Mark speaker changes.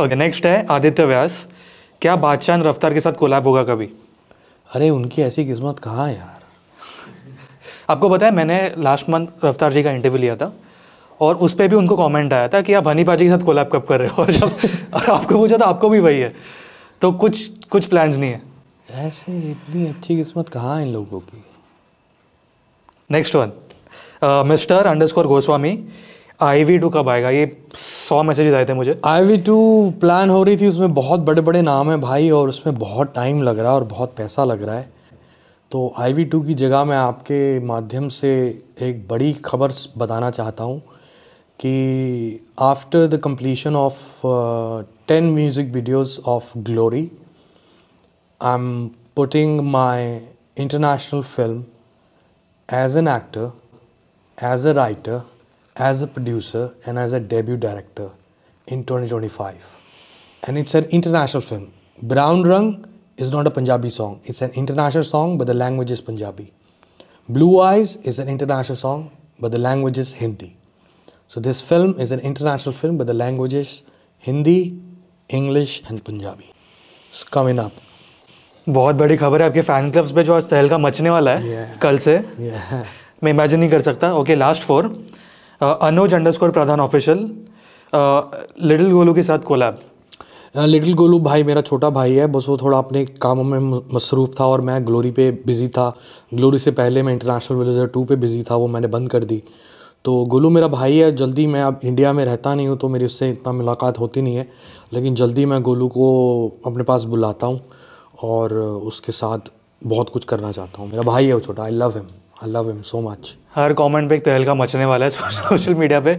Speaker 1: Okay next है आदित्य व्यास क्या बादशाह रफ्तार के साथ कोलैब होगा कभी
Speaker 2: अरे उनकी ऐसी किस्मत कहाँ यार
Speaker 1: आपको पता है मैंने लास्ट मंथ रफ्तार जी का इंटरव्यू लिया था और उस पर भी उनको कमेंट आया था कि आप हनी पाजी के साथ कोलैब कब कर रहे हो और जब और आपको पूछा था आपको भी वही है तो कुछ कुछ प्लान्स नहीं है
Speaker 2: ऐसे इतनी
Speaker 1: अच्छी किस्मत कहाँ इन लोगों की नेक्स्ट वन मिस्टर अंडर गोस्वामी आई वी टू कब आएगा ये सौ मैसेज आए थे मुझे आई वी टू प्लान हो रही थी उसमें बहुत बड़े बड़े नाम हैं भाई और उसमें बहुत टाइम लग रहा है और बहुत पैसा लग रहा
Speaker 2: है तो आई वी टू की जगह मैं आपके माध्यम से एक बड़ी खबर बताना चाहता हूँ कि after the completion of ten music videos of Glory I am putting my international film as an actor as a writer as a producer and as a debut director in 2025. And it's an international film. Brown Rung is not a Punjabi song. It's an international song, but the language is Punjabi. Blue Eyes is an international song, but the language is Hindi. So this film is an international film, but the language is Hindi,
Speaker 1: English and Punjabi. It's coming up. बहुत बड़ी खबर है आपके fan clubs पे जो आज तहलका मचने वाला है yeah. कल से yeah. मैं इमेजिन नहीं कर सकता okay last for Anuj underscore Pradhan official little Golu के साथ कोलैब लिटिल गोलू भाई मेरा छोटा भाई है बस वो थोड़ा अपने कामों में मसरूफ़ था और मैं
Speaker 2: ग्लोरी पे बिज़ी था ग्लोरी से पहले मैं इंटरनेशनल विलेजर टू पे बिज़ी था वो मैंने बंद कर दी तो गोलू मेरा भाई है जल्दी मैं अब इंडिया में रहता नहीं हूँ तो मेरी उससे इतना मुलाकात होती नहीं है लेकिन जल्दी मैं गोलू को अपने पास बुलाता हूँ और उसके साथ बहुत कुछ करना चाहता हूँ मेरा भाई है वो छोटा I love him I love him so much
Speaker 1: हर कमेंट पे एक तहलका मचने वाला है सोशल मीडिया पे